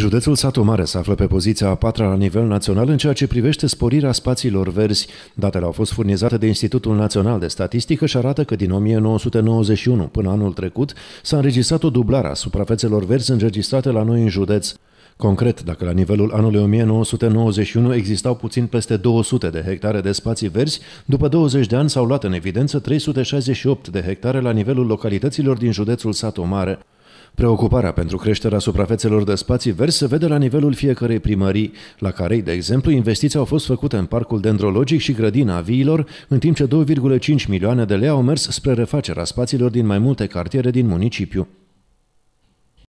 Județul Satu Mare se află pe poziția a patra la nivel național în ceea ce privește sporirea spațiilor verzi. Datele au fost furnizate de Institutul Național de Statistică și arată că din 1991 până anul trecut s-a înregistrat o dublare a suprafețelor verzi înregistrate la noi în județ. Concret, dacă la nivelul anului 1991 existau puțin peste 200 de hectare de spații verzi, după 20 de ani s-au luat în evidență 368 de hectare la nivelul localităților din județul Satu Mare. Preocuparea pentru creșterea suprafețelor de spații verzi se vede la nivelul fiecărei primării, la care, de exemplu, investiții au fost făcute în parcul dendrologic și grădina viilor, în timp ce 2,5 milioane de lei au mers spre refacerea spațiilor din mai multe cartiere din municipiu.